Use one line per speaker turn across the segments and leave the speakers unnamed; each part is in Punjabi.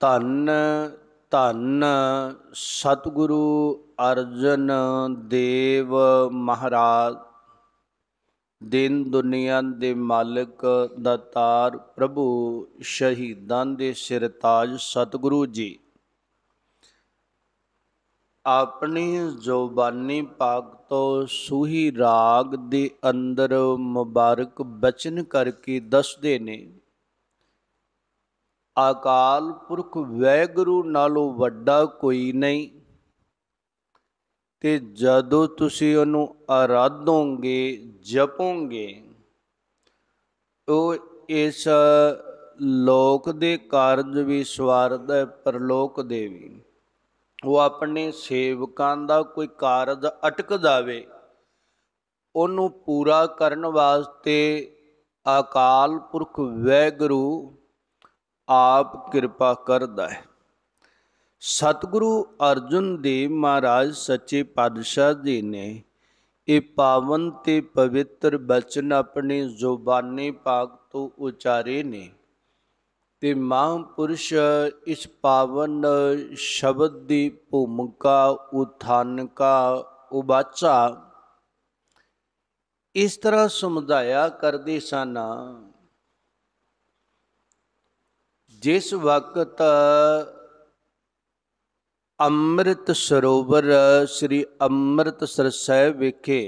ਧੰਨ ਧੰਨ ਸਤਿਗੁਰੂ ਅਰਜਨ ਦੇਵ ਮਹਾਰਾਜ ਦਿਨ ਦੁਨੀਆ ਦੇ ਮਾਲਕ ਦਾਤਾਰ ਪ੍ਰਭੂ ਸ਼ਹੀਦਾਂ ਦੇ ਸਿਰਤਾਜ ਸਤਿਗੁਰੂ ਜੀ ਆਪਣੀ ਜ਼ੁਬਾਨੀ ਪਾਕ ਤੋਂ ਸੂਹੀ ਰਾਗ ਦੇ ਅੰਦਰ ਮੁਬਾਰਕ ਬਚਨ ਕਰਕੇ ਦੱਸਦੇ ਨੇ ਅਕਾਲ ਪੁਰਖ ਵੈਗੁਰੂ ਨਾਲੋਂ ਵੱਡਾ ਕੋਈ ਨਹੀਂ ਤੇ ਜਦੋਂ ਤੁਸੀਂ ਉਹਨੂੰ ਅਰਾਧੋਂਗੇ ਜਪੋਂਗੇ ਉਹ ਇਸ ਲੋਕ ਦੇ ਕਾਰਜ ਵੀ ਸਵਾਰਦ ਹੈ ਪਰਲੋਕ ਦੇ ਵੀ ਉਹ ਆਪਣੇ ਸੇਵਕਾਂ ਦਾ ਕੋਈ ਕਾਰਜ ਅਟਕ ਜਾਵੇ ਉਹਨੂੰ ਪੂਰਾ ਕਰਨ ਵਾਸਤੇ ਅਕਾਲ ਪੁਰਖ ਵੈਗੁਰੂ ਆਪ ਕਿਰਪਾ ਕਰਦਾ ਹੈ ਸਤਿਗੁਰੂ ਅਰਜੁਨ ਦੇਵ ਮਹਾਰਾਜ ਸੱਚੇ ਪਾਤਸ਼ਾਹ ਜੀ ਨੇ ਇਹ ਪਾਵਨ ਤੇ ਪਵਿੱਤਰ ਬਚਨ ਆਪਣੀ ਜ਼ੁਬਾਨੀ ਪਾਕ ਤੋਂ ਉਚਾਰੇ ਨੇ ਤੇ ਮਹਾਂਪੁਰਸ਼ ਇਸ ਪਾਵਨ ਸ਼ਬਦ ਦੀ ਭੂਮਿਕਾ ਕਾ ਉਬਾਚਾ ਇਸ ਤਰ੍ਹਾਂ ਸਮਝਾਇਆ ਕਰਦੇ ਸਨ ਜਿਸ ਵਕਤ ਅੰਮ੍ਰਿਤ ਸਰੋਵਰ ਸ੍ਰੀ ਅੰਮ੍ਰਿਤਸਰ ਸਾਹਿਬ ਵਿਖੇ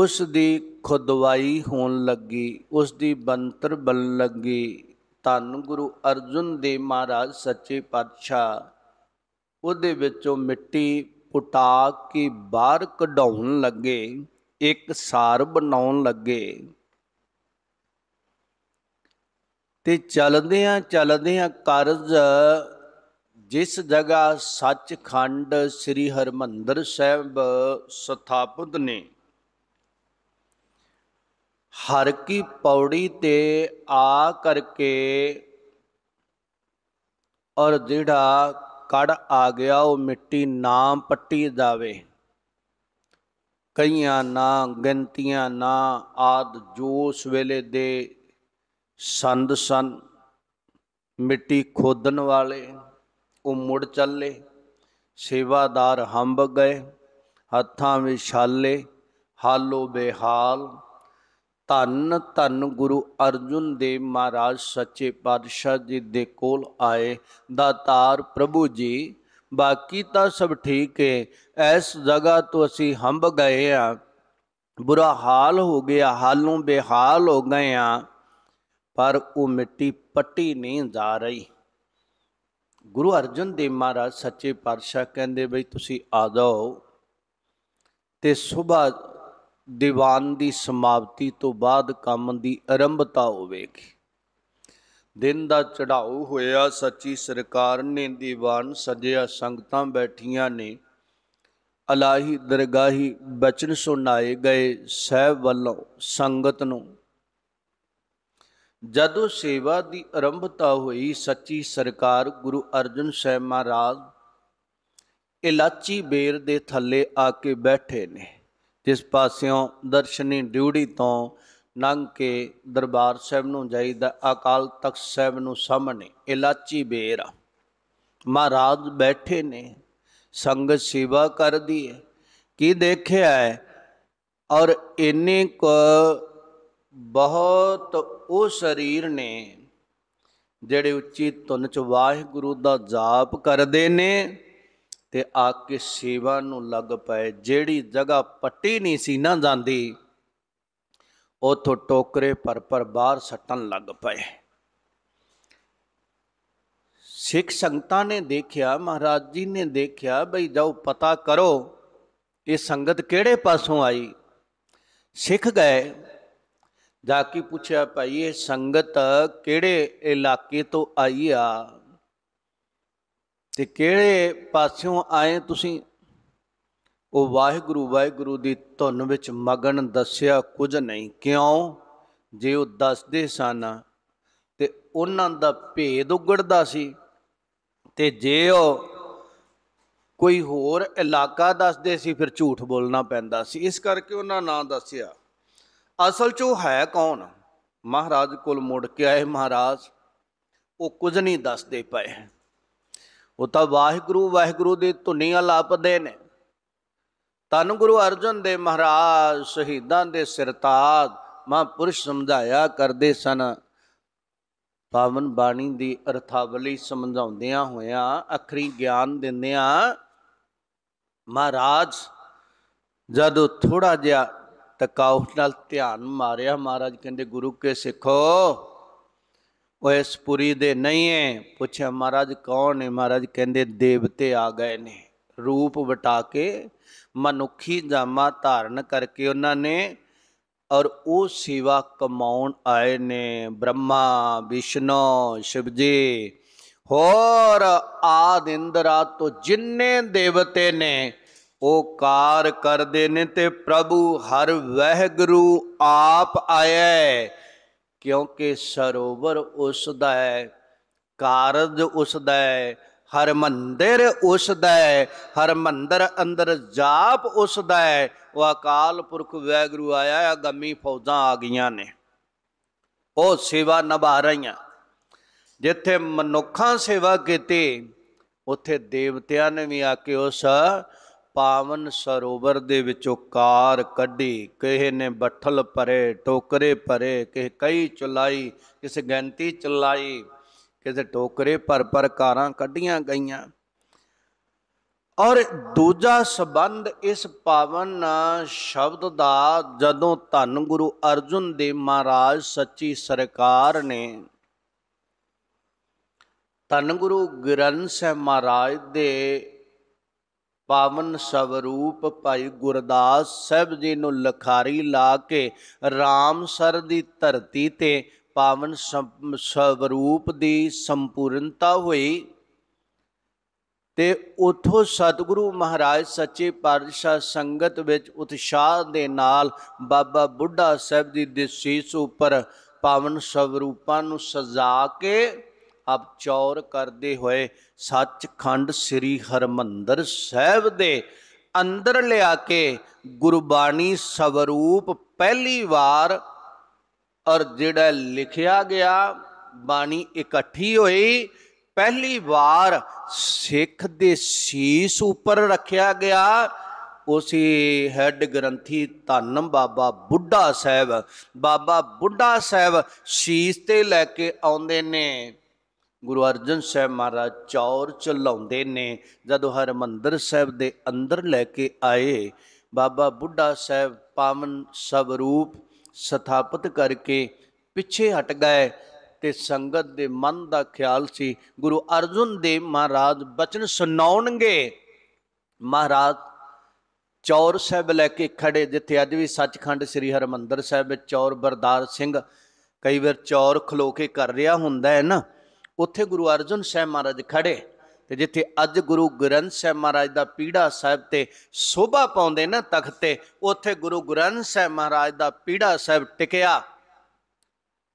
ਉਸ ਦੀ ਖੁਦਵਾਈ ਹੋਣ ਲੱਗੀ ਉਸ ਦੀ ਬੰਤਰ ਬਲ ਲੱਗੀ ਤਨ ਗੁਰੂ ਅਰਜੁਨ ਦੇ ਮਹਾਰਾਜ ਸੱਚੇ ਪਾਤਸ਼ਾਹ ਉਹਦੇ ਵਿੱਚੋਂ ਮਿੱਟੀ ਪੁਟਾ ਕੇ ਬਾਹਰ ਕਢਾਉਣ ਲੱਗੇ ਇੱਕ ਸਾਰ ਬਣਾਉਣ ਲੱਗੇ ਤੇ ਚੱਲਦੇ ਆ ਚੱਲਦੇ ਜਿਸ ਜਗ੍ਹਾ ਸੱਚਖੰਡ ਸ੍ਰੀ ਹਰਮੰਦਰ ਸਾਹਿਬ ਸਥਾਪਿਤ ਨੇ ਹਰ ਕੀ ਪੌੜੀ ਤੇ ਆ ਕਰਕੇ ਔਰ ਜਿਹੜਾ ਕੜ ਆ ਗਿਆ ਉਹ ਮਿੱਟੀ ਨਾ ਪੱਟੀ ਜਾਵੇ ਕਈਆਂ ਨਾ ਗੰਤੀਆਂ ਨਾ ਆਦ ਜੋਸ ਵੇਲੇ ਦੇ ਸੰਦ ਸਨ ਮਿੱਟੀ ਖੋਦਣ ਵਾਲੇ ਉਹ ਮੁੜ ਚੱਲੇ ਸੇਵਾਦਾਰ ਹੰਬ ਗਏ ਹੱਥਾਂ ਵਿੱਚ ਛਾਲੇ ਹਾਲੋ ਬੇਹਾਲ ਧੰਨ ਧੰਨ ਗੁਰੂ ਅਰਜੁਨ ਦੇਵ ਮਹਾਰਾਜ ਸੱਚੇ ਪਾਤਸ਼ਾਹ ਜੀ ਦੇ ਕੋਲ ਆਏ ਦਾਤਾਰ ਪ੍ਰਭੂ ਜੀ ਬਾਕੀ ਤਾਂ ਸਭ ਠੀਕ ਹੈ ਐਸ ਜਗ੍ਹਾ ਤੋਂ ਅਸੀਂ ਹੰਬ ਗਏ ਆ ਬੁਰਾ ਹਾਲ ਹੋ ਗਿਆ ਹਾਲੋਂ ਬੇਹਾਲ ਹੋ ਗਏ ਆ ਪਰ ਉਹ ਮਿੱਟੀ ਪੱਟੀ ਨਹੀਂ ਜਾ ਰਹੀ ਗੁਰੂ ਅਰਜਨ ਦੇਵ ਮਹਾਰਾਜ ਸੱਚੇ ਪਾਤਸ਼ਾਹ ਕਹਿੰਦੇ ਬਈ ਤੁਸੀਂ ਆ ਜਾਓ ਤੇ ਸੁਬਾ ਦੀਵਾਨ ਦੀ ਸਮਾਪਤੀ ਤੋਂ ਬਾਅਦ ਕੰਮ ਦੀ ਆਰੰਭਤਾ ਹੋਵੇਗੀ ਦਿਨ ਦਾ ਚੜਾਉ ਹੋਇਆ ਸੱਚੀ ਸਰਕਾਰ ਨੇ ਦੀਵਾਨ ਸਜਿਆ ਸੰਗਤਾਂ ਬੈਠੀਆਂ ਨੇ ਅਲਾਹੀ ਦਰਗਾਹੀ ਬਚਨ ਸੁਣਾਏ ਗਏ ਸਹਿਬ ਵੱਲੋਂ ਸੰਗਤ ਨੂੰ ਜਦੋਂ ਸੇਵਾ ਦੀ ਆਰੰਭਤਾ ਹੋਈ ਸੱਚੀ ਸਰਕਾਰ ਗੁਰੂ ਅਰਜਨ ਸਾਹਿਬ ਮਹਾਰਾਜ ਇਲਾਚੀ ਬੇਰ ਦੇ ਥੱਲੇ ਆ ਕੇ ਬੈਠੇ ਨੇ ਜਿਸ ਪਾਸਿਓਂ ਦਰਸ਼ਨੀ ਡਿਊੜੀ ਤੋਂ ਨੰਗ ਕੇ ਦਰਬਾਰ ਸਾਹਿਬ ਨੂੰ ਜਾਈਦਾ ਅਕਾਲ ਤਖਤ ਸਾਹਿਬ ਨੂੰ ਸਾਹਮਣੇ ਇਲਾਚੀ ਬੇਰ ਮਹਾਰਾਜ ਬੈਠੇ ਨੇ ਸੰਗਤ ਸੇਵਾ ਕਰਦੀ ਹੈ ਕੀ ਦੇਖਿਆ ਹੈ ਔਰ ਇੰਨੇ ਕੋ ਬਹੁਤ ਉਹ ਸਰੀਰ ਨੇ ਜਿਹੜੇ ਉੱਚੀ ਧੁਨ ਚ ਵਾਹਿਗੁਰੂ ਦਾ ਜਾਪ ਕਰਦੇ ਨੇ ਤੇ ਆ ਕੇ ਸੇਵਾ ਨੂੰ ਲੱਗ ਪਏ ਜਿਹੜੀ ਜਗ੍ਹਾ ਪੱਟੀ ਨਹੀਂ ਸੀ ਨਾ ਜਾਂਦੀ ਉਥੋਂ ਟੋਕਰੇ ਪਰ ਪਰ ਬਾਹਰ ਸੱਟਣ ਲੱਗ ਪਏ ਸਿੱਖ ਸੰਗਤਾਂ ਨੇ ਦੇਖਿਆ ਮਹਾਰਾਜ ਜੀ ਨੇ ਦੇਖਿਆ ਬਈ ਜਾਓ ਪਤਾ ਕਰੋ ਇਹ ਸੰਗਤ ਕਿਹੜੇ ਪਾਸੋਂ ਆਈ ਸਿੱਖ ਗਏ ਜਾ ਕੇ ਪੁੱਛਿਆ ਭਾਈ ਇਹ ਸੰਗਤ ਕਿਹੜੇ ਇਲਾਕੇ ਤੋਂ ਆਈ ਆ ਤੇ ਕਿਹੜੇ ਪਾਸਿਓਂ ਆਏ ਤੁਸੀਂ ਉਹ ਵਾਹਿਗੁਰੂ ਵਾਹਿਗੁਰੂ ਦੀ ਧੁਨ ਵਿੱਚ ਮਗਨ ਦੱਸਿਆ ਕੁਝ ਨਹੀਂ ਕਿਉਂ ਜੇ ਉਹ ਦੱਸਦੇ ਸਨ ਤੇ ਉਹਨਾਂ ਦਾ ਭੇਦ ਉਗੜਦਾ ਸੀ ਤੇ ਜੇ ਉਹ ਕੋਈ ਹੋਰ ਇਲਾਕਾ ਦੱਸਦੇ ਸੀ ਫਿਰ ਝੂਠ ਬੋਲਣਾ ਪੈਂਦਾ ਸੀ ਇਸ ਕਰਕੇ ਉਹਨਾਂ ਨਾਂ ਦੱਸਿਆ ਅਸਲ 'ਚ ਉਹ ਹੈ ਕੌਣ ਮਹਾਰਾਜ ਕੋਲ ਮੁੜ ਕੇ ਆਏ ਮਹਾਰਾਜ ਉਹ ਕੁਝ ਨਹੀਂ ਦੱਸਦੇ ਪਏ ਉਹ ਤਾਂ ਵਾਹਿਗੁਰੂ ਵਾਹਿਗੁਰੂ ਦੀ ਧੁਨੀਆਂ ਲਾਪਦੇ ਨੇ ਤਨ ਗੁਰੂ ਅਰਜਨ ਦੇ ਮਹਾਰਾਜ ਸ਼ਹੀਦਾਂ ਦੇ ਸਿਰਤਾਜ ਮਹਾਂਪੁਰਸ਼ ਸਮਝਾਇਆ ਕਰਦੇ ਸਨ ਪਾਵਨ ਬਾਣੀ ਦੀ ਅਰਥਾਵਲੀ ਸਮਝਾਉਂਦਿਆਂ ਹੋਇਆਂ ਅਖਰੀ ਗਿਆਨ ਦਿੰਦਿਆਂ ਮਹਾਰਾਜ ਜਦੋਂ ਥੋੜਾ ਜਿਹਾ ਟਿਕਾਉ ਨਾਲ ਧਿਆਨ ਮਾਰਿਆ ਮਹਾਰਾਜ ਕਹਿੰਦੇ ਗੁਰੂ ਕੇ ਸਿੱਖੋ ਉਹ ਇਸ ਪੁਰੀ ਦੇ ਨਹੀਂ ਹੈ ਪੁੱਛਿਆ ਮਹਾਰਾਜ ਕੌਣ ਨੇ ਮਹਾਰਾਜ ਕਹਿੰਦੇ ਦੇਵਤੇ ਆ ਗਏ ਨੇ ਰੂਪ ਵਟਾ ਕੇ ਮਨੁੱਖੀ ਜਾਮਾ ਧਾਰਨ ਕਰਕੇ ਉਹਨਾਂ ਨੇ ਔਰ ਉਹ ਸੇਵਾ ਕਮਾਉਣ ਆਏ ਨੇ ਬ੍ਰਹਮਾ ਵਿਸ਼ਨੋ ਸ਼ਿਵਜੀ ਹੋਰ ਆਦਿੰਦਰਾ ਤੋਂ ਜਿੰਨੇ ਦੇਵਤੇ ਨੇ ਉਹ ਕਾਰ ਕਰਦੇ ਨੇ ਤੇ ਪ੍ਰਭੂ ਹਰ ਵਹਿਗੁਰੂ ਆਪ ਆਇਆ ਕਿਉਂਕਿ ਸਰੋਵਰ ਉਸ ਦਾ ਹੈ ਕਾਰਜ ਉਸ ਦਾ ਹੈ ਹਰ ਮੰਦਰ ਉਸ ਦਾ ਹੈ ਹਰ ਮੰਦਰ ਅੰਦਰ ਜਾਪ ਉਸ ਦਾ ਹੈ ਉਹ ਅਕਾਲ ਪੁਰਖ ਵੈਗਰੂ ਆਇਆ ਗੰਮੀ ਫੌਜਾਂ ਆ ਗਈਆਂ ਨੇ ਉਹ ਸੇਵਾ ਨਿਭਾ ਰਹੀਆਂ ਜਿੱਥੇ ਮਨੁੱਖਾਂ ਸੇਵਾ ਕੀਤੀ ਉੱਥੇ ਦੇਵਤਿਆਂ ਨੇ ਵੀ ਆ ਕੇ ਉਸ ਪਾਵਨ ਸਰੋਵਰ ਦੇ ਵਿੱਚੋਂ ਕਾਰ ਕੱਢੀ ਕਿਸੇ ਨੇ ਬੱਠਲ ਭਰੇ ਟੋਕਰੇ ਭਰੇ ਕਿਸੇ ਕਈ ਚੁਲਾਈ ਕਿਸੇ ਗੈਂਤੀ ਚੁਲਾਈ ਕਿਸੇ ਟੋਕਰੇ ਭਰ ਭਰ ਕਾਰਾਂ ਕੱਢੀਆਂ ਗਈਆਂ ਔਰ ਦੂਜਾ ਸਬੰਧ ਇਸ ਪਾਵਨ ਸ਼ਬਦ ਦਾ ਜਦੋਂ ਧੰਨ ਗੁਰੂ ਅਰਜੁਨ ਦੇ ਮਹਾਰਾਜ ਸੱਚੀ ਸਰਕਾਰ ਨੇ ਧੰਨ ਗੁਰੂ ਗ੍ਰੰਥ ਸਾਹਿਬ ਮਹਾਰਾਜ ਦੇ ਪਾਵਨ ਸਵਰੂਪ ਭਾਈ ਗੁਰਦਾਸ ਸਾਹਿਬ ਜੀ ਨੂੰ ਲਖਾਰੀ ਲਾ ਕੇ ਰਾਮਸਰ ਦੀ ਧਰਤੀ ਤੇ ਪਾਵਨ ਸਵਰੂਪ ਦੀ ਸੰਪੂਰਨਤਾ ਹੋਈ ਤੇ ਉਥੋਂ ਸਤਿਗੁਰੂ ਮਹਾਰਾਜ ਸੱਚੇ ਪਾਤਸ਼ਾਹ ਸੰਗਤ ਵਿੱਚ ਉਤਸ਼ਾਹ ਦੇ ਨਾਲ ਬਾਬਾ ਬੁੱਢਾ ਸਾਹਿਬ ਦੀ ਦਿਸੀਸ ਉੱਪਰ ਪਾਵਨ ਸਵਰੂਪਾਂ ਨੂੰ ਸਜਾ ਕੇ ਚੌਰ ਕਰਦੇ ਹੋਏ ਸੱਚਖੰਡ ਸ੍ਰੀ ਹਰਮੰਦਰ ਸਾਹਿਬ ਦੇ ਅੰਦਰ ਲਿਆ ਕੇ ਗੁਰਬਾਣੀ ਸਵਰੂਪ ਪਹਿਲੀ ਵਾਰ ਔਰ ਜਿਹੜਾ ਲਿਖਿਆ ਗਿਆ ਬਾਣੀ ਇਕੱਠੀ ਹੋਈ ਪਹਿਲੀ ਵਾਰ ਸਿੱਖ ਦੇ ਸੀਸ ਉੱਪਰ ਰੱਖਿਆ ਗਿਆ ਉਸੇ ਹੈੱਡ ਗ੍ਰੰਥੀ ਧੰਨ ਬਾਬਾ ਬੁੱਢਾ ਸਾਹਿਬ ਬਾਬਾ ਬੁੱਢਾ ਸਾਹਿਬ ਸੀਸ ਤੇ ਲੈ ਕੇ ਆਉਂਦੇ ਨੇ ਗੁਰੂ ਅਰਜਨ ਸਾਹਿਬ ਮਹਾਰਾਜ ਚੌਰ ਚਲਾਉਂਦੇ ਨੇ ਜਦੋਂ ਹਰਿਮੰਦਰ ਸਾਹਿਬ ਦੇ ਅੰਦਰ ਲੈ ਕੇ ਆਏ ਬਾਬਾ ਬੁੱਢਾ ਸਾਹਿਬ ਪਾਵਨ ਸਵਰੂਪ ਸਥਾਪਿਤ ਕਰਕੇ ਪਿੱਛੇ ਹਟ ਗਏ ਤੇ ਸੰਗਤ ਦੇ ਮਨ ਦਾ ਖਿਆਲ ਸੀ ਗੁਰੂ ਅਰਜਨ ਦੇਵ ਮਹਾਰਾਜ ਬਚਨ ਸੁਣਾਉਣਗੇ ਮਹਾਰਾਜ ਚੌਰ ਸਾਹਿਬ ਲੈ ਕੇ ਖੜੇ ਜਿੱਥੇ ਅੱਜ ਵੀ ਸੱਚਖੰਡ ਸ੍ਰੀ ਹਰਮੰਦਰ ਸਾਹਿਬ ਵਿੱਚ ਚੌਰ ਬਰਦਾਰ ਸਿੰਘ ਕਈ ਵਾਰ ਚੌਰ ਖਲੋ ਕੇ ਕਰ ਰਿਹਾ ਹੁੰਦਾ ਹੈ ਨਾ ਉੱਥੇ ਗੁਰੂ ਅਰਜਨ ਸਾਹਿਬ ਮਹਾਰਾਜ ਖੜੇ ਤੇ ਜਿੱਥੇ ਅੱਜ ਗੁਰੂ ਗ੍ਰੰਥ ਸਾਹਿਬ ਮਹਾਰਾਜ ਦਾ ਪੀੜਾ ਸਾਹਿਬ ਤੇ ਸੋਭਾ ਪਾਉਂਦੇ ਨਾ ਤਖਤ ਤੇ ਉੱਥੇ ਗੁਰੂ ਗ੍ਰੰਥ ਸਾਹਿਬ ਮਹਾਰਾਜ ਦਾ ਪੀੜਾ ਸਾਹਿਬ ਟਿਕਿਆ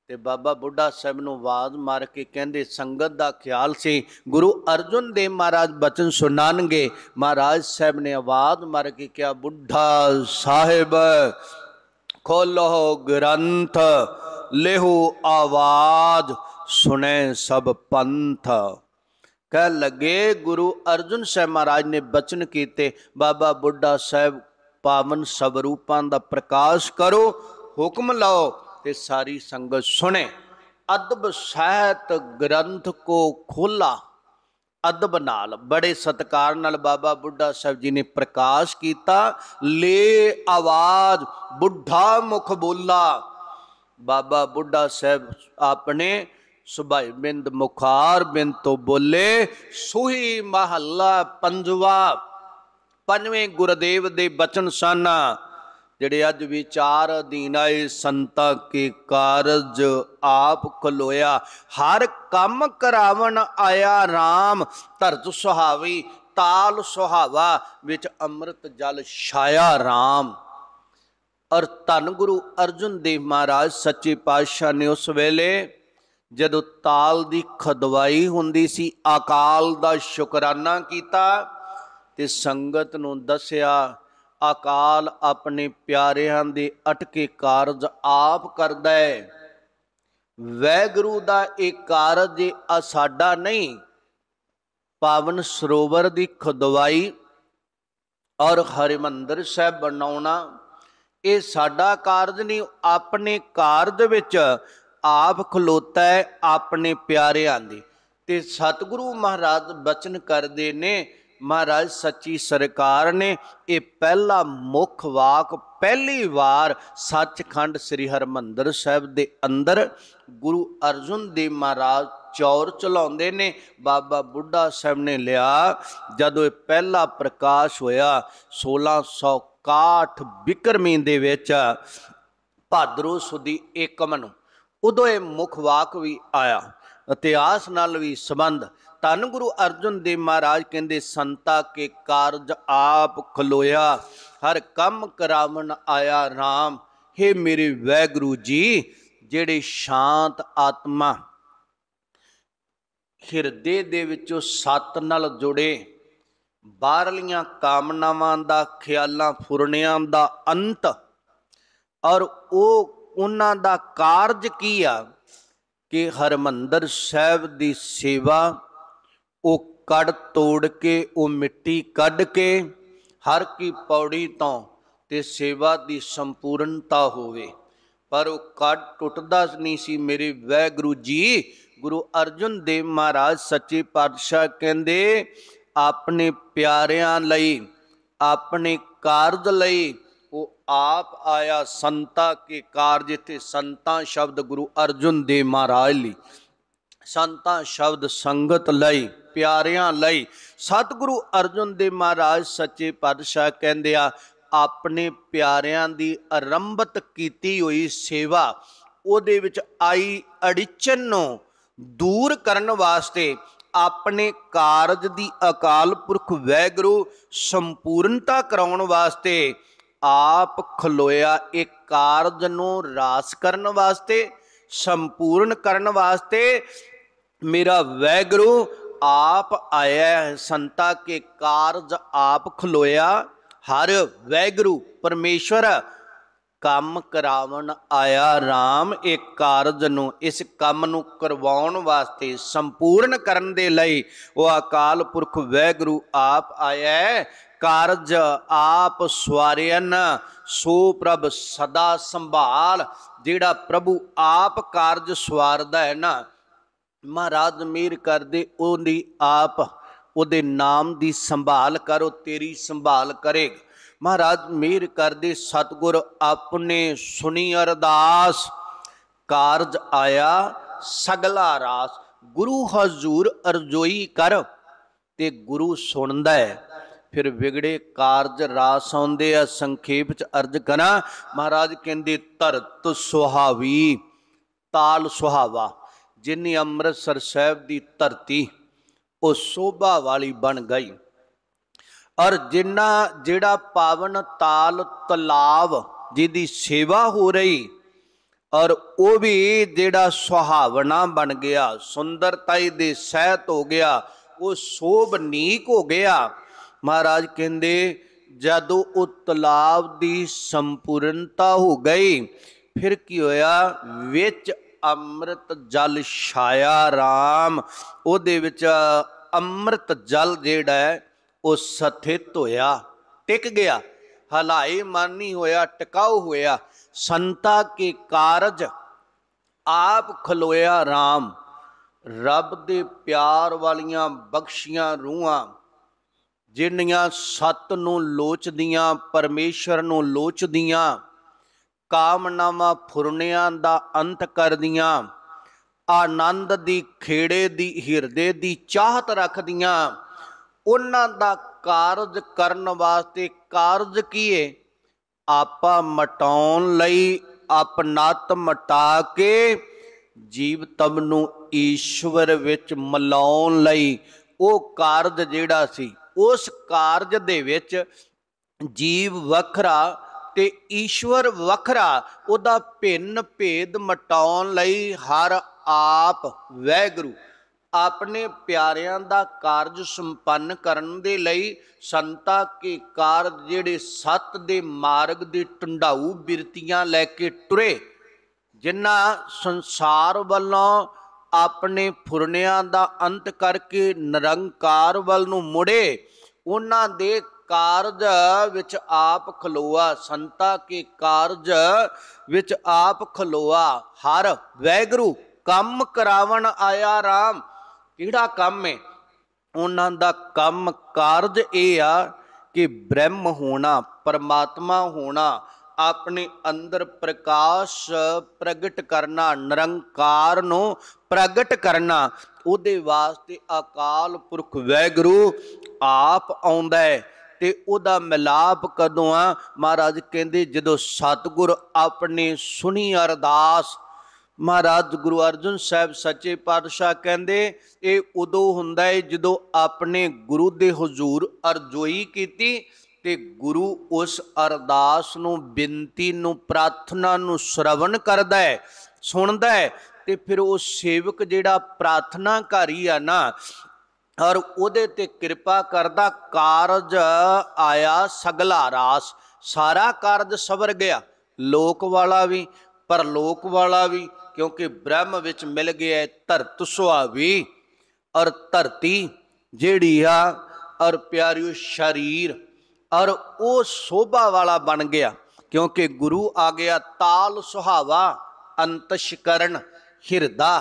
ਤੇ ਬਾਬਾ ਬੁੱਢਾ ਸਾਹਿਬ ਨੂੰ ਆਵਾਜ਼ ਮਾਰ ਕੇ ਕਹਿੰਦੇ ਸੰਗਤ ਦਾ ਖਿਆਲ ਸੀ ਗੁਰੂ ਅਰਜਨ ਦੇਵ ਮਹਾਰਾਜ ਬਚਨ ਸੁਣਾਣਗੇ ਮਹਾਰਾਜ ਸਾਹਿਬ ਨੇ ਆਵਾਜ਼ ਮਾਰ ਕੇ ਕਿਹਾ ਬੁੱਢਾ ਸਾਹਿਬ ਖੋਲੋ ਗ੍ਰੰਥ ਲੇਹੋ ਆਵਾਜ਼ ਸੁਣੈ ਸਭ ਪੰਥ ਕਹਿ ਲਗੇ ਗੁਰੂ ਅਰਜਨ ਸਾਹਿਬ ਮਹਾਰਾਜ ਨੇ ਬਚਨ ਕੀਤੇ ਬਾਬਾ ਬੁੱਢਾ ਸਾਹਿਬ ਪਾਵਨ ਸਵਰੂਪਾਂ ਦਾ ਪ੍ਰਕਾਸ਼ ਕਰੋ ਹੁਕਮ ਲਾਓ ਤੇ ਸਾਰੀ ਸੰਗਤ ਸੁਣੇ ਅਦਬ ਸਹਿਤ ਗ੍ਰੰਥ ਕੋ ਖੋਲਾ ਅਦਬ ਨਾਲ ਬੜੇ ਸਤਕਾਰ ਨਾਲ ਬਾਬਾ ਬੁੱਢਾ ਸਾਹਿਬ ਜੀ ਨੇ ਪ੍ਰਕਾਸ਼ ਕੀਤਾ ਲੈ ਆਵਾਜ਼ ਬੁੱਢਾ ਮੁਖ ਬੋਲਾ ਬਾਬਾ ਬੁੱਢਾ ਸਾਹਿਬ ਆਪਣੇ ਸੁਭਾਈ ਬਿੰਦ ਮੁਖਾਰ ਬਿੰਦ ਤੋਂ ਬੋਲੇ ਸੁਹੀ ਮਹੱਲਾ ਪੰਜਵਾ ਪੰਜਵੇਂ ਗੁਰਦੇਵ ਦੇ ਬਚਨ ਸਨ ਜਿਹੜੇ ਅੱਜ ਵੀ ਚਾਰ ਅਧੀਨ ਆਏ ਸੰਤਾ ਕੇ ਕਾਰਜ ਆਪ ਖਲੋਇਆ ਹਰ ਕੰਮ ਕਰਾਵਣ ਆਇਆ RAM ਧਰਤ ਸੁਹਾਵੀ ਤਾਲ ਸੁਹਾਵਾ ਵਿੱਚ ਅੰਮ੍ਰਿਤ ਜਲ ਛਾਇਆ RAM ਔਰ ਧੰਗੁਰੂ ਗੁਰੂ ਦੇਵ ਮਹਾਰਾਜ ਸੱਚੇ ਪਾਤਸ਼ਾਹ ਨੇ ਉਸ ਵੇਲੇ ਜਦੋਂ ਤਾਲ ਦੀ ਖਦਵਾਈ ਹੁੰਦੀ ਸੀ ਅਕਾਲ ਦਾ ਸ਼ੁਕਰਾਨਾ ਕੀਤਾ ਤੇ ਸੰਗਤ ਨੂੰ ਦੱਸਿਆ ਅਕਾਲ ਆਪਣੇ ਪਿਆਰਿਆਂ ਦੇ ਅਟਕੇ ਕਾਰਜ ਆਪ ਕਰਦਾ ਹੈ ਵੈਗਰੂ ਦਾ ਇਹ ਕਾਰਜ ਆ ਸਾਡਾ ਨਹੀਂ ਪਾਵਨ ਸਰੋਵਰ ਦੀ ਖਦਵਾਈ ਔਰ ਹਰਿਮੰਦਰ ਸਾਹਿਬ ਬਣਾਉਣਾ ਇਹ ਸਾਡਾ ਕਾਰਜ ਨਹੀਂ ਆਪਣੇ ਕਾਰਜ ਵਿੱਚ ਆਪ ਖਲੋਤਾ ਹੈ ਆਪਣੇ ਪਿਆਰਿਆਂ ਦੀ ਤੇ ਸਤਿਗੁਰੂ ਮਹਾਰਾਜ ਬਚਨ ਕਰਦੇ ਨੇ ਮਹਾਰਾਜ ਸੱਚੀ ਸਰਕਾਰ ਨੇ ਇਹ ਪਹਿਲਾ ਮੁੱਖ ਵਾਕ ਪਹਿਲੀ ਵਾਰ ਸੱਚਖੰਡ ਸ੍ਰੀ ਹਰਮੰਦਰ ਸਾਹਿਬ ਦੇ ਅੰਦਰ ਗੁਰੂ ਅਰਜੁਨ ਦੇਵ ਮਹਾਰਾਜ ਚੌਰ ਚਲਾਉਂਦੇ ਨੇ ਬਾਬਾ ਬੁੱਢਾ ਸਾਹਿਬ ਨੇ ਲਿਆ ਜਦੋਂ ਇਹ ਪਹਿਲਾ ਪ੍ਰਕਾਸ਼ ਹੋਇਆ 1661 ਬਿਕਰਮੀ ਦੇ ਵਿੱਚ ਭਾਦਰੋ ਸੁਦੀ ਏਕਮ ਨੂੰ ਉਦੋਂ ਇਹ ਮੁੱਖ ਵਾਕ ਵੀ ਆਇਆ ਇਤਿਹਾਸ ਨਾਲ ਵੀ ਸੰਬੰਧ ਧੰਨ ਗੁਰੂ ਅਰਜਨ ਦੇਵ ਮਹਾਰਾਜ ਕਹਿੰਦੇ ਸੰਤਾ ਕੇ ਕਾਰਜ ਆਪ ਖਲੋਇਆ ਹਰ ਕੰਮ ਕਰਾਵਣ ਆਇਆ RAM हे ਮੇਰੇ ਵੈਗੁਰੂ ਜੀ ਜਿਹੜੇ ਸ਼ਾਂਤ ਆਤਮਾ ਹਿਰਦੇ ਦੇ ਵਿੱਚੋਂ ਸਤ ਨਾਲ ਜੁੜੇ ਬਾਹਰਲੀਆਂ ਕਾਮਨਾਵਾਂ ਦਾ ਖਿਆਲਾਂ ਫੁਰਣਿਆਂ ਦਾ ਅੰਤ ਔਰ ਉਹ ਉਹਨਾਂ ਦਾ ਕਾਰਜ ਕੀ ਆ ਕਿ ਹਰਮੰਦਰ ਸਾਹਿਬ ਦੀ ਸੇਵਾ ਉਹ ਕੜ ਤੋੜ ਕੇ ਉਹ ਮਿੱਟੀ ਕੱਢ ਕੇ ਹਰ ਕੀ ਪੌੜੀ ਤੋਂ ਤੇ ਸੇਵਾ ਦੀ ਸੰਪੂਰਨਤਾ ਹੋਵੇ ਪਰ ਉਹ ਕੜ ਟੁੱਟਦਾ ਨਹੀਂ ਸੀ ਮੇਰੇ ਵੈਗੁਰੂ ਜੀ ਗੁਰੂ ਅਰਜਨ ਦੇਵ ਮਹਾਰਾਜ ਸੱਚੇ ਪਾਤਸ਼ਾਹ ਕਹਿੰਦੇ ਆਪਣੇ ਪਿਆਰਿਆਂ ਲਈ ਆਪਣੇ ਕਾਰਜ ਲਈ ਆਪ ਆਇਆ ਸੰਤਾ ਕੇ ਕਾਰਜ ਤੇ ਸੰਤਾ ਸ਼ਬਦ ਗੁਰੂ ਅਰਜੁਨ ਦੇ ਮਹਾਰਾਜ ਲਈ ਸੰਤਾ ਸ਼ਬਦ ਸੰਗਤ ਲਈ ਪਿਆਰਿਆਂ ਲਈ ਸਤਿਗੁਰੂ ਅਰਜੁਨ ਦੇ ਮਹਾਰਾਜ ਸੱਚੇ ਪਾਤਸ਼ਾਹ ਕਹਿੰਦੇ ਆ ਆਪਣੇ ਪਿਆਰਿਆਂ ਦੀ ਆਰੰਭਤ ਕੀਤੀ ਹੋਈ ਸੇਵਾ ਉਹਦੇ ਵਿੱਚ ਆਈ ਅੜਿਚਨ ਨੂੰ ਦੂਰ ਕਰਨ ਵਾਸਤੇ ਆਪਣੇ ਕਾਰਜ ਦੀ ਅਕਾਲ ਪੁਰਖ ਵੈਗਰੂ ਸੰਪੂਰਨਤਾ ਕਰਾਉਣ ਵਾਸਤੇ ਆਪ ਖਲੋਇਆ ਇੱਕ ਕਾਰਜ ਨੂੰ ਰਾਸ ਕਰਨ ਵਾਸਤੇ ਸੰਪੂਰਨ ਕਰਨ ਵਾਸਤੇ ਮੇਰਾ ਵੈਗਰੂ ਆਪ ਆਇਆ ਸੰਤਾ ਕੇ ਕਾਰਜ ਆਪ ਖਲੋਇਆ ਹਰ ਵੈਗਰੂ ਪਰਮੇਸ਼ਵਰ ਕੰਮ ਕਰਾਵਣ ਆਇਆ RAM ਇੱਕ ਕਾਰਜ ਨੂੰ ਇਸ ਕੰਮ ਨੂੰ ਕਰਵਾਉਣ ਵਾਸਤੇ ਸੰਪੂਰਨ ਕਰਨ ਦੇ ਲਈ ਉਹ ਅਕਾਲ ਪੁਰਖ ਵੈਗਰੂ ਆਪ ਆਇਆ ਕਾਰਜ ਆਪ ਸਵਾਰਿਅਨ ਸੋ ਪ੍ਰਭ ਸਦਾ ਸੰਭਾਲ ਜਿਹੜਾ ਪ੍ਰਭੂ ਆਪ ਕਾਰਜ ਸਵਾਰਦਾ ਹੈ ਨਾ ਮਹਾਰਾਜ ਮੀਰ ਕਰਦੇ ਉਹਦੀ ਆਪ ਉਹਦੇ ਨਾਮ ਦੀ ਸੰਭਾਲ ਕਰੋ ਤੇਰੀ ਸੰਭਾਲ ਕਰੇਗਾ ਮਹਾਰਾਜ ਮੀਰ ਕਰਦੇ ਸਤਗੁਰ ਆਪਣੇ ਸੁਣੀ ਅਰਦਾਸ ਕਾਰਜ ਆਇਆ ਸਗਲਾ ਰਾਸ ਗੁਰੂ ਹਜ਼ੂਰ ਅਰਜੋਈ ਕਰ ਤੇ ਗੁਰੂ ਸੁਣਦਾ ਹੈ ਫਿਰ ਵਿਗੜੇ ਕਾਰਜ ਰਾਸ ਆਉਂਦੇ ਆ ਸੰਖੇਪ ਚ ਅਰਜ ਕਰਾਂ ਮਹਾਰਾਜ ਕਹਿੰਦੇ ਤਰਤ ਸੁਹਾਵੀ ਤਾਲ ਸੁਹਾਵਾ ਜਿਨੀ ਅੰਮ੍ਰਿਤਸਰ ਸਾਹਿਬ ਦੀ ਧਰਤੀ ਉਹ ਸੋਭਾ ਵਾਲੀ ਬਣ ਗਈ ਔਰ ਜਿੰਨਾ ਜਿਹੜਾ ਪਾਵਨ ਤਾਲ ਤਲਾਵ ਜਿਹਦੀ ਸੇਵਾ ਹੋ ਰਹੀ ਔਰ ਉਹ ਵੀ ਜਿਹੜਾ ਸੁਹਾਵਣਾ ਬਣ ਗਿਆ ਸੁੰਦਰਤਾ ਦੇ ਸਹਿਤ ਹੋ ਗਿਆ ਉਹ ਸੋਭਨੀਕ ਹੋ ਗਿਆ ਮਹਾਰਾਜ ਕਹਿੰਦੇ ਜਦੋਂ ਉਹ ਤਲਾਬ ਦੀ ਸੰਪੂਰਨਤਾ ਹੋ ਗਈ ਫਿਰ ਕੀ ਹੋਇਆ ਵਿੱਚ ਅੰਮ੍ਰਿਤ ਜਲ ਛਾਇਆ RAM ਉਹਦੇ ਵਿੱਚ ਅੰਮ੍ਰਿਤ ਜਲ ਜਿਹੜਾ ਹੈ ਉਹ ਸਥਿਤ ਹੋਇਆ ਟਿਕ ਗਿਆ ਹਲਾਈ ਮਾਨੀ ਹੋਇਆ ਟਿਕਾਉ ਹੋਇਆ ਸੰਤਾ ਕੇ ਕਾਰਜ ਆਪ ਖਲੋਇਆ RAM ਰੱਬ ਦੇ ਪਿਆਰ ਵਾਲੀਆਂ ਬਖਸ਼ੀਆਂ ਰੂਹਾਂ ਜਿਹੜੀਆਂ ਸਤ ਨੂੰ ਲੋਚਦੀਆਂ ਪਰਮੇਸ਼ਰ ਨੂੰ ਲੋਚਦੀਆਂ ਕਾਮਨਾਵਾਂ ਫੁਰਨਿਆਂ ਦਾ ਅੰਤ ਕਰਦੀਆਂ ਆਨੰਦ ਦੀ ਖੇੜੇ ਦੀ ਹਿਰਦੇ ਦੀ ਚਾਹਤ ਰੱਖਦੀਆਂ ਉਹਨਾਂ ਦਾ ਕਾਰਜ ਕਰਨ ਵਾਸਤੇ ਕਾਰਜ ਕੀਏ ਆਪਾ ਮਟਾਉਣ ਲਈ ਆਪਨਾਤ ਮਟਾ ਕੇ ਜੀਵ ਤਮ ਨੂੰ ਈਸ਼ਵਰ ਵਿੱਚ ਮਲਾਉਣ ਲਈ ਉਹ ਕਾਰਜ ਜਿਹੜਾ ਸੀ ਉਸ ਕਾਰਜ ਦੇ ਵਿੱਚ ਜੀਵ ਵੱਖਰਾ ਤੇ ਈਸ਼ਵਰ ਵੱਖਰਾ ਉਹਦਾ ਭਿੰਨ ਭੇਦ ਮਟਾਉਣ ਲਈ ਹਰ ਆਪ ਵੈਗੁਰੂ ਆਪਣੇ ਪਿਆਰਿਆਂ ਦਾ ਕਾਰਜ ਸੰਪੰਨ ਕਰਨ ਦੇ ਲਈ ਸੰਤਾ ਕੇ ਕਾਰਜ ਜਿਹੜੇ ਸਤ ਦੇ ਮਾਰਗ ਦੇ ਟੰਡਾਉ ਬਿਰਤੀਆਂ ਲੈ ਕੇ ਟੁਰੇ ਜਿਨ੍ਹਾਂ ਸੰਸਾਰ ਵੱਲੋਂ ਆਪਣੇ ਫੁਰਨਿਆਂ ਦਾ ਅੰਤ ਕਰਕੇ ਨਿਰੰਕਾਰ ਵੱਲ ਨੂੰ ਮੁੜੇ ਉਹਨਾਂ ਦੇ ਕਾਰਜ ਵਿੱਚ ਆਪ ਖਲੋਆ ਸੰਤਾ ਕੇ ਕਾਰਜ ਵਿੱਚ ਆਪ ਖਲੋਆ ਹਰ ਵੈਗਰੂ ਕੰਮ ਕਰਾਵਣ ਆਇਆ RAM ਕਿਹੜਾ ਕੰਮ ਹੈ ਉਹਨਾਂ ਦਾ ਕੰਮ ਕਾਰਜ ਇਹ ਆ ਕਿ ਬ੍ਰਹਮ ਹੋਣਾ ਪਰਮਾਤਮਾ ਹੋਣਾ ਆਪਣੇ ਅੰਦਰ ਪ੍ਰਕਾਸ਼ ਪ੍ਰਗਟ ਕਰਨਾ ਨਿਰੰਕਾਰ ਨੂੰ ਪ੍ਰਗਟ ਕਰਨਾ ਉਹਦੇ ਵਾਸਤੇ ਅਕਾਲ ਪੁਰਖ ਵੈਗੁਰੂ ਆਪ ਆਉਂਦਾ ਤੇ ਉਹਦਾ ਮਿਲਾਪ ਕਦੋਂ ਆ ਮਹਾਰਾਜ ਕਹਿੰਦੇ ਜਦੋਂ ਸਤਗੁਰ ਆਪਣੇ ਸੁਣੀ ਅਰਦਾਸ ਮਹਾਰਾਜ ਗੁਰੂ ਅਰਜਨ ਸਾਹਿਬ ਸੱਚੇ ਪਾਤਸ਼ਾਹ ਕਹਿੰਦੇ ਇਹ ਉਦੋਂ ਹੁੰਦਾ ਹੈ ਜਦੋਂ ਆਪਣੇ ਗੁਰੂ ਦੇ ਹਜ਼ੂਰ ਅਰਜ਼ੋਈ ਕੀਤੀ ਤੇ ਗੁਰੂ ਉਸ ਅਰਦਾਸ ਨੂੰ ਬੇਨਤੀ ਨੂੰ ਪ੍ਰਾਰਥਨਾ ਨੂੰ ਸ਼ਰਵਣ ਕਰਦਾ ਹੈ ਸੁਣਦਾ ਹੈ ਤੇ ਫਿਰ ਉਹ ਸੇਵਕ ਜਿਹੜਾ ਪ੍ਰਾਰਥਨਾ ਕਰੀ ਆ ਨਾ ਔਰ ਉਹਦੇ ਤੇ ਕਿਰਪਾ ਕਰਦਾ ਕਾਰਜ ਆਇਆ ਸਗਲਾ ਰਾਸ ਸਾਰਾ ਕਾਰਜ ਸਵਰ ਗਿਆ ਲੋਕ ਵਾਲਾ ਵੀ ਪਰਲੋਕ ਵਾਲਾ ਵੀ ਕਿਉਂਕਿ ਬ੍ਰਹਮ ਵਿੱਚ ਮਿਲ ਗਿਆ ਧਰਤ ਸੁਆਵੀ ਔਰ ਧਰਤੀ ਜਿਹੜੀ ਆ ਔਰ ਪਿਆਰਿਓ ਸ਼ਰੀਰ ਔਰ ਉਹ ਸੋਭਾ ਵਾਲਾ ਬਣ ਗਿਆ ਕਿਉਂਕਿ ਗੁਰੂ ਆ ਗਿਆ ਤਾਲ ਸੁਹਾਵਾ ਅੰਤਸ਼ਕਰਨ ਹਿਰਦਾ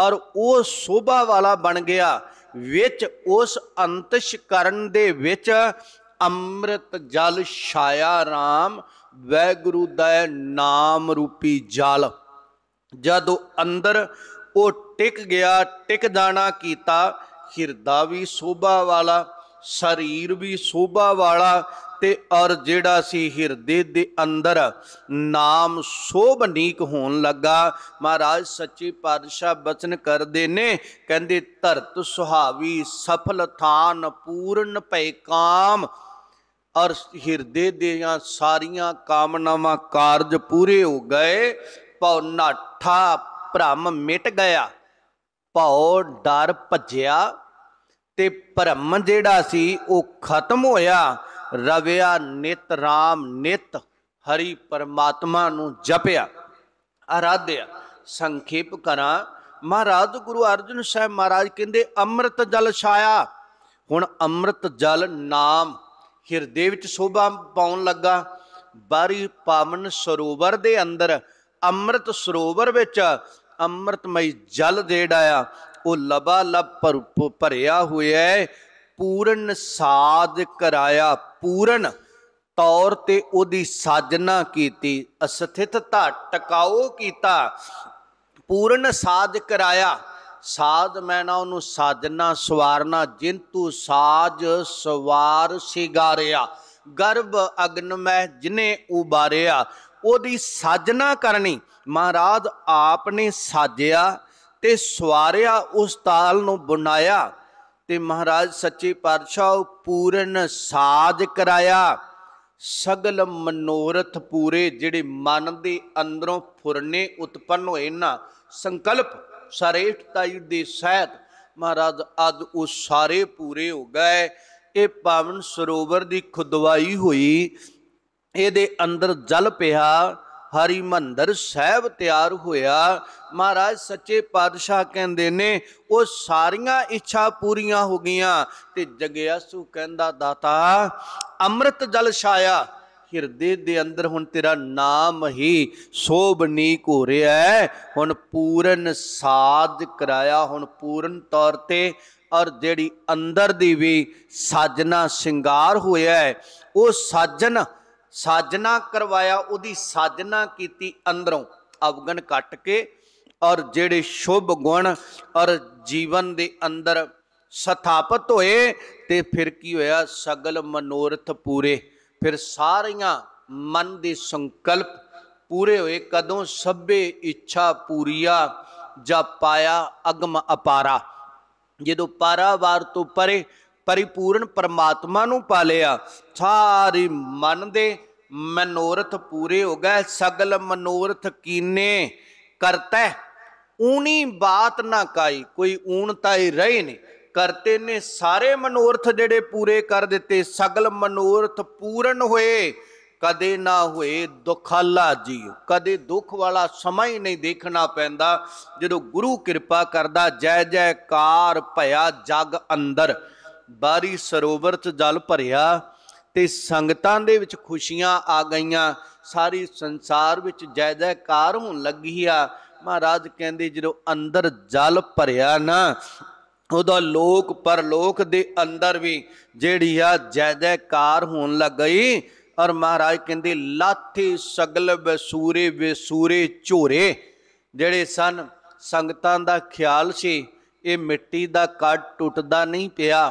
ਔਰ ਉਹ ਸੋਭਾ ਵਾਲਾ ਬਣ ਗਿਆ ਵਿੱਚ ਉਸ ਅੰਤਸ਼ਕਰਨ ਦੇ ਵਿੱਚ ਅੰਮ੍ਰਿਤ ਜਲ ਛਾਇਆ RAM ਵੈਗੁਰੂ ਦਾ ਨਾਮ ਰੂਪੀ ਜਲ ਜਦੋਂ ਅੰਦਰ ਉਹ ਟਿਕ ਗਿਆ ਟਿਕ ਜਾਣਾ ਕੀਤਾ ਹਿਰਦਾ ਵੀ ਸੋਭਾ ਵਾਲਾ ਸਰੀਰ ਵੀ ਸੋਭਾ ਵਾਲਾ ਤੇ ਔਰ ਜਿਹੜਾ ਸੀ ਹਿਰਦੇ ਦੇ ਅੰਦਰ ਨਾਮ ਸੋਭਨੀਕ ਹੋਣ ਲੱਗਾ ਮਹਾਰਾਜ ਸੱਚੇ ਪਾਤਸ਼ਾਹ ਬਚਨ ਕਰਦੇ ਨੇ ਕਹਿੰਦੇ ਧਰਤ ਸੁਹਾਵੀ ਸਫਲ ਥਾਨ ਪੂਰਨ ਭੈ ਕਾਮ ਔਰ ਹਿਰਦੇ ਦੀਆਂ ਸਾਰੀਆਂ ਕਾਮਨਾਵਾਂ ਕਾਰਜ ਪੂਰੇ ਹੋ ਗਏ ਪਉ ਨਾਠਾ ਭ੍ਰਮ ਮਿਟ ਗਿਆ ਪਉ ਡਰ ਭੱਜਿਆ ਤੇ ਭਰਮ ਜਿਹੜਾ ਸੀ ਉਹ ਖਤਮ ਹੋਇਆ ਰਵਿਆ ਨਿਤ ਰਾਮ ਨਿਤ ਹਰੀ ਪਰਮਾਤਮਾ ਨੂੰ ਜਪਿਆ ਆਰਾਧਿਆ ਸੰਖੇਪ ਕਰਾਂ ਮਹਾਰਾਜ ਗੁਰੂ ਅਰਜਨ ਸਾਹਿਬ ਮਹਾਰਾਜ ਕਹਿੰਦੇ ਅੰਮ੍ਰਿਤ ਜਲ ਛਾਇਆ ਹੁਣ ਅੰਮ੍ਰਿਤ ਜਲ ਨਾਮ ਹਿਰਦੇ ਵਿੱਚ ਸੋਭਾ ਪਾਉਣ ਲੱਗਾ ਬਾਰੀ ਪਾਵਨ ਸਰੋਵਰ ਦੇ ਅੰਦਰ ਅੰਮ੍ਰਿਤ ਸਰੋਵਰ ਵਿੱਚ ਅੰਮ੍ਰਿਤਮਈ ਜਲ ਜਿਹੜਾ ਉਹ ਲਬਾ ਲਬ ਭਰਿਆ ਹੋਇਆ ਹੈ ਪੂਰਨ ਸਾਜ ਕਰਾਇਆ ਪੂਰਨ ਤੌਰ ਤੇ ਉਹਦੀ ਸਾਜਨਾ ਕੀਤੀ ਅਸਥਿਤਤਾ ਟਿਕਾਓ ਕੀਤਾ ਪੂਰਨ ਸਾਜ ਕਰਾਇਆ ਸਾਜ ਮੈਂ ਨਾ ਉਹਨੂੰ ਸਾਜਨਾ ਸਵਾਰਨਾ ਜਿੰਤੂ ਸਾਜ ਸਵਾਰ ਸਿਗਾਰਿਆ ਗਰਭ ਅਗਨ ਮੈਂ ਜਿਨੇ ਉਬਾਰਿਆ ਉਹਦੀ ਸਾਜਨਾ ਕਰਨੀ ਮਹਾਰਾਜ ਆਪ ਨੇ ਸਾਜਿਆ ਤੇ ਸਵਾਰਿਆ ਉਸ ਤਾਲ ਨੂੰ ਬੁਨਾਇਆ ਤੇ ਮਹਾਰਾਜ ਸੱਚੇ ਪਾਤਸ਼ਾਹ ਪੂਰਨ ਸਾਜ ਕਰਾਇਆ ਸਗਲ ਮਨੋਰਥ ਪੂਰੇ ਜਿਹੜੇ ਮਨ ਦੇ ਅੰਦਰੋਂ ਫੁਰਨੇ ਉਤਪੰਨ ਹੋਏ ਨਾ ਸੰਕਲਪ ਸਰੇਸ਼ਟਾਈ ਦੇ ਸਹਿਤ ਮਹਾਰਾਜ ਅੱਜ ਉਹ ਸਾਰੇ ਪੂਰੇ ਹੋ ਗਏ ਇਹ ਪਾਵਨ ਸਰੋਵਰ ਦੀ ਖੁਦਵਾਈ ਹੋਈ ਇਹਦੇ ਅੰਦਰ ਜਲ ਪਿਆ ਮੰਦਰ ਸਾਹਿਬ ਤਿਆਰ ਹੋਇਆ ਮਹਾਰਾਜ ਸੱਚੇ ਪਾਤਸ਼ਾਹ ਕਹਿੰਦੇ ਨੇ ਉਹ ਸਾਰੀਆਂ ਇੱਛਾ ਪੂਰੀਆਂ ਹੋ ਗਈਆਂ ਤੇ ਜਗਿਆਸੂ ਕਹਿੰਦਾ ਦਾਤਾ ਅੰਮ੍ਰਿਤ ਜਲ ਛਾਇਆ ਹਿਰਦੇ ਦੇ ਅੰਦਰ ਹੁਣ ਤੇਰਾ ਨਾਮ ਹੀ ਸੋਭਨੀਕ ਹੋ ਰਿਹਾ ਹੈ ਹੁਣ ਪੂਰਨ ਸਾਜ ਕਰਾਇਆ ਹੁਣ ਪੂਰਨ ਤੌਰ ਤੇ ਔਰ ਜਿਹੜੀ ਅੰਦਰ ਦੀ ਵੀ ਸਾਜਨਾ ਸ਼ਿੰਗਾਰ ਹੋਇਆ ਹੈ ਉਹ ਸਾਜਨ ਸਾਜਨਾ ਕਰਵਾਇਆ ਉਹਦੀ ਸਾਜਨਾ ਕੀਤੀ ਅੰਦਰੋਂ ਅਵਗਣ ਕੱਟ ਕੇ ਔਰ ਜਿਹੜੇ ਸ਼ੁਭ ਗੁਣ ਔਰ ਜੀਵਨ ਦੇ ਅੰਦਰ ਸਥਾਪਿਤ ਹੋਏ ਤੇ ਫਿਰ ਕੀ ਹੋਇਆ ਸਗਲ ਮਨੋਰਥ ਪੂਰੇ ਫਿਰ ਸਾਰੀਆਂ ਮਨ ਦੇ ਸੰਕਲਪ ਪੂਰੇ ਹੋਏ ਕਦੋਂ ਸਭੇ ਇੱਛਾ ਪੂਰੀਆ ਜਾ ਪਾਇਆ ਅਗਮ ਅਪਾਰਾ ਜਦੋਂ ਵਾਰ ਤੋਂ ਪਰੇ ਪਰਿਪੂਰਨ ਪਰਮਾਤਮਾ ਨੂੰ ਪਾ ਲਿਆ ਸਾਰੀ ਮਨ ਦੇ ਮਨੋਰਥ ਪੂਰੇ ਹੋ ਗਏ ਸਗਲ ਮਨੋਰਥ ਕੀਨੇ ਕਰਤਾ ਊਣੀ ਬਾਤ ਨਾ ਕਾਈ ਕੋਈ ਤਾਂ ਹੀ ਰਹੀ ਨਹੀਂ ਕਰਤੇ ਨੇ ਸਾਰੇ ਮਨੋਰਥ ਜਿਹੜੇ ਪੂਰੇ ਕਰ ਦਿੱਤੇ ਸਗਲ ਮਨੋਰਥ ਪੂਰਨ ਹੋਏ ਕਦੇ ਨਾ ਹੋਏ ਦੁਖਾਲਾ ਜੀਉ ਕਦੇ ਦੁੱਖ ਵਾਲਾ ਸਮਾਂ ਹੀ ਨਹੀਂ ਦੇਖਣਾ ਪੈਂਦਾ ਜਦੋਂ ਗੁਰੂ ਕਿਰਪਾ ਕਰਦਾ ਜੈ ਜੈਕਾਰ ਭਇਆ ਜਗ ਅੰਦਰ ਬਾਰੀ ਸਰੋਵਰ 'ਚ ਜਲ ਭਰਿਆ ਤੇ ਸੰਗਤਾਂ ਦੇ ਵਿੱਚ ਖੁਸ਼ੀਆਂ ਆ ਗਈਆਂ ਸਾਰੀ ਸੰਸਾਰ ਵਿੱਚ ਜੈ ਜੈਕਾਰ ਹੋਣ ਲੱਗੀ ਆ ਮਹਾਰਾਜ ਕਹਿੰਦੇ ਜਦੋਂ ਅੰਦਰ ਜਲ ਭਰਿਆ ਨਾ ਉਹਦਾ ਲੋਕ ਪਰਲੋਕ ਦੇ ਅੰਦਰ ਵੀ ਜਿਹੜੀ ਆ ਜੈ ਜੈਕਾਰ ਹੋਣ ਲੱਗ ਗਈ ਔਰ ਮਹਾਰਾਜ ਕਹਿੰਦੇ ਲਾਥੇ ਸਗਲ ਬਸੂਰੇ ਬਸੂਰੇ ਝੋਰੇ ਜਿਹੜੇ ਸਨ ਸੰਗਤਾਂ ਦਾ ਖਿਆਲ ਸੀ ਇਹ ਮਿੱਟੀ ਦਾ ਕੱਟ ਟੁੱਟਦਾ ਨਹੀਂ ਪਿਆ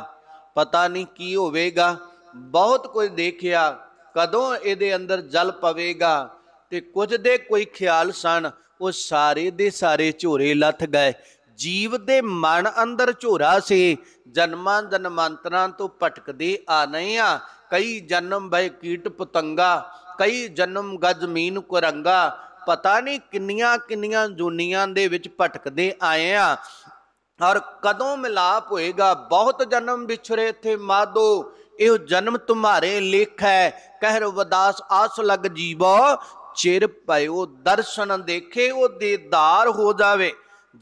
ਪਤਾ ਨਹੀਂ ਕੀ ਹੋਵੇਗਾ ਬਹੁਤ ਕੁਝ ਦੇਖਿਆ ਕਦੋਂ ਇਹਦੇ ਅੰਦਰ ਜਲ ਪਵੇਗਾ ਤੇ ਕੁਝ ਦੇ ਕੋਈ ਖਿਆਲ ਸਨ ਉਹ ਸਾਰੇ ਦੇ ਸਾਰੇ ਝੋਰੇ ਲੱਥ ਗਏ ਜੀਵ ਦੇ ਮਨ ਅੰਦਰ ਝੋਰਾ ਸੀ ਜਨਮਾਂ ਜਨਮਾਂਤਰਾਂ ਤੋਂ ਭਟਕਦੇ ਆ ਨਹੀਂ ਆ ਕਈ ਜਨਮ ਬਏ ਕੀਟ ਪਤੰਗਾ ਕਈ ਜਨਮ ਮੀਨ ਕੁਰੰਗਾ ਪਤਾ ਨਹੀਂ ਕਿੰਨੀਆਂ ਕਿੰਨੀਆਂ ਜੁਨੀਆਂ ਦੇ ਵਿੱਚ ਭਟਕਦੇ ਆਏ ਆ ਔਰ ਕਦੋਂ ਮਿਲਾਪ ਹੋਏਗਾ ਬਹੁਤ ਜਨਮ ਵਿਛੜੇ ਇਥੇ ਮਾਦੋ ਇਹ ਜਨਮ ਤੁਮਾਰੇ ਲਿਖ ਹੈ ਕਹਿਰ ਵਦਾਸ ਆਸ ਲਗ ਜੀਵੋ ਚਿਰ ਪਇਓ ਦਰਸ਼ਨ ਦੇਖੇ ਉਹ ਦੀਦਾਰ ਹੋ ਜਾਵੇ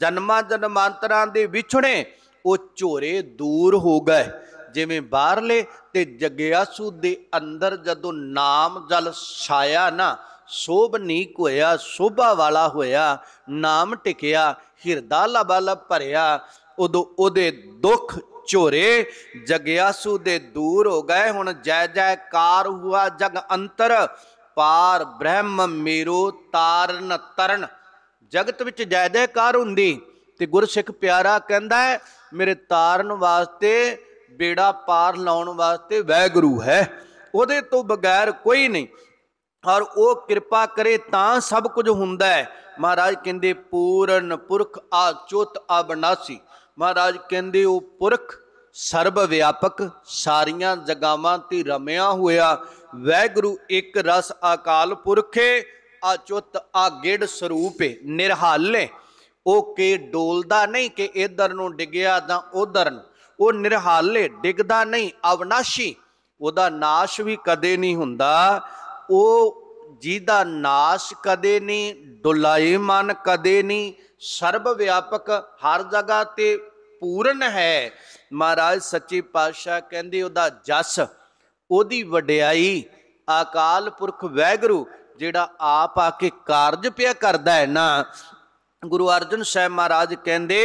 ਜਨਮਾਂ ਜਨਮਾਂਤਰਾਂ ਦੇ ਵਿਛੜੇ ਉਹ ਝੋਰੇ ਦੂਰ ਹੋ ਗਏ ਜਿਵੇਂ ਬਾਹਰਲੇ ਤੇ ਜਗਿਆਸੂ ਦੇ ਅੰਦਰ ਜਦੋਂ ਨਾਮ ਜਲ ਛਾਇਆ ਨਾ ਸੋਭਨੀਕ ਹੋਇਆ ਸੋਭਾ ਵਾਲਾ ਹੋਇਆ ਨਾਮ ਟਿਕਿਆ ਹਿਰਦਾ ਲਬਲ ਭਰਿਆ ਉਦੋਂ ਉਹਦੇ ਦੁੱਖ ਝੋਰੇ ਜਗਿਆਸੂ ਦੇ ਦੂਰ ਹੋ ਗਏ ਹੁਣ ਜੈ ਜੈਕਾਰ ਹੁਆ ਜਗ ਅੰਤਰ ਪਾਰ ਬ੍ਰਹਮ ਮੇਰੋ ਤਾਰਨ ਤਰਨ ਜਗਤ ਵਿੱਚ ਜੈ ਕਾਰ ਹੁੰਦੀ ਤੇ ਗੁਰਸਿੱਖ ਪਿਆਰਾ ਕਹਿੰਦਾ ਹੈ ਮੇਰੇ ਤਾਰਨ ਵਾਸਤੇ ਬੇੜਾ ਪਾਰ ਲਾਉਣ ਵਾਸਤੇ ਵੈਗੁਰੂ ਹੈ ਉਹਦੇ ਤੋਂ ਬਗੈਰ ਕੋਈ ਨਹੀਂ ਔਰ ਉਹ ਕਿਰਪਾ ਕਰੇ ਤਾਂ ਸਭ ਕੁਝ ਹੁੰਦਾ ਹੈ ਮਹਾਰਾਜ ਕਹਿੰਦੇ ਪੂਰਨ ਪੁਰਖ ਆ ਚੁੱਤ ਅਬਨਾਸੀ ਮਹਾਰਾਜ ਕਹਿੰਦੇ ਉਹ ਪੁਰਖ ਸਰਬ ਵਿਆਪਕ ਸਾਰੀਆਂ ਜਗਾਵਾਂ ਤੇ ਰਮਿਆ ਹੋਇਆ ਵੈਗੁਰੂ ਇੱਕ ਰਸ ਅਕਾਲ ਪੁਰਖੇ ਆ ਗਿੜ ਸਰੂਪੇ ਨਿਰਹਾਲੇ ਉਹ ਕੇ ਡੋਲਦਾ ਨਹੀਂ ਕਿ ਇਧਰ ਨੂੰ ਡਿੱਗਿਆ ਤਾਂ ਉਧਰ ਉਹ ਨਿਰਹਾਲੇ ਡਿੱਗਦਾ ਨਹੀਂ ਅਵਨਾਸ਼ੀ ਉਹਦਾ ਨਾਸ਼ ਵੀ ਕਦੇ ਨਹੀਂ ਹੁੰਦਾ ਉਹ ਜਿਹਦਾ ਨਾਸ਼ ਕਦੇ ਨਹੀਂ ਡੁਲਾਈ ਮਨ ਕਦੇ ਨਹੀਂ ਸਰਬ ਵਿਆਪਕ ਹਰ ਜਗ੍ਹਾ ਤੇ ਪੂਰਨ ਹੈ ਮਹਾਰਾਜ ਸੱਚੇ ਪਾਤਸ਼ਾਹ ਕਹਿੰਦੇ ਉਹਦਾ ਜਸ ਉਹਦੀ ਵਡਿਆਈ ਅਕਾਲ ਪੁਰਖ ਵੈਗਰੂ ਜਿਹੜਾ ਆਪ ਆ ਕੇ ਕਾਰਜ ਪਿਆ ਕਰਦਾ ਹੈ ਨਾ ਗੁਰੂ ਅਰਜਨ ਸਾਹਿਬ ਮਹਾਰਾਜ ਕਹਿੰਦੇ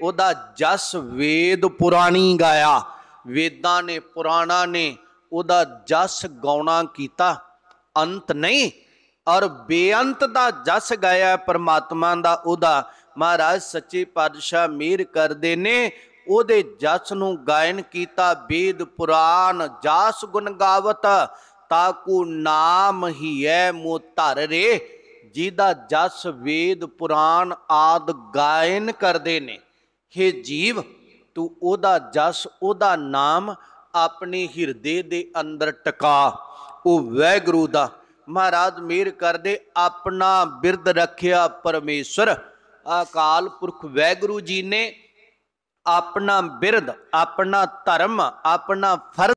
ਉਹਦਾ ਜਸ ਵੇਦ ਪੁਰਾਣੀ ਗਾਇਆ ਵੇਦਾਂ ਨੇ ਪੁਰਾਣਾ ਨੇ ਉਹਦਾ ਜਸ ਗਾਉਣਾ ਕੀਤਾ ਅੰਤ ਨਹੀਂ ਔਰ ਬੇਅੰਤ ਦਾ ਜਸ ਗਾਇਆ ਪਰਮਾਤਮਾ ਦਾ ਉਹਦਾ ਮਹਾਰਾਜ ਸੱਚੇ ਪਾਤਸ਼ਾਹ ਮੀਰ ਕਰਦੇ ਨੇ ਉਹਦੇ ਜਸ ਨੂੰ ਗਾਇਨ ਕੀਤਾ ਵੇਦ ਪੁਰਾਨ ਜਾਸ ਗੁਣ ਗਾਵਤ ਤਾਕੂ ਨਾਮ ਹੀ ਐ ਮੋ ਧਰ ਰੇ ਜਿਹਦਾ ਜਸ ਵੇਦ ਪੁਰਾਨ ਆਦ ਗਾਇਨ ਕਰਦੇ ਨੇ ਹੇ ਜੀਵ ਤੂੰ ਉਹਦਾ ਜਸ ਉਹਦਾ ਨਾਮ ਆਪਣੇ ਹਿਰਦੇ ਦੇ ਅੰਦਰ ਟਿਕਾ ਉਹ ਵੈਗਰੂ ਦਾ ਮਹਾਰਾਜ ਮੇਰ ਕਰਦੇ ਆਪਣਾ ਬਿਰਦ ਰੱਖਿਆ ਪਰਮੇਸ਼ਰ ਅਕਾਲ ਪੁਰਖ ਵੈਗਰੂ ਜੀ ਨੇ ਆਪਣਾ ਬਿਰਦ ਆਪਣਾ ਧਰਮ ਆਪਣਾ ਫਰਜ਼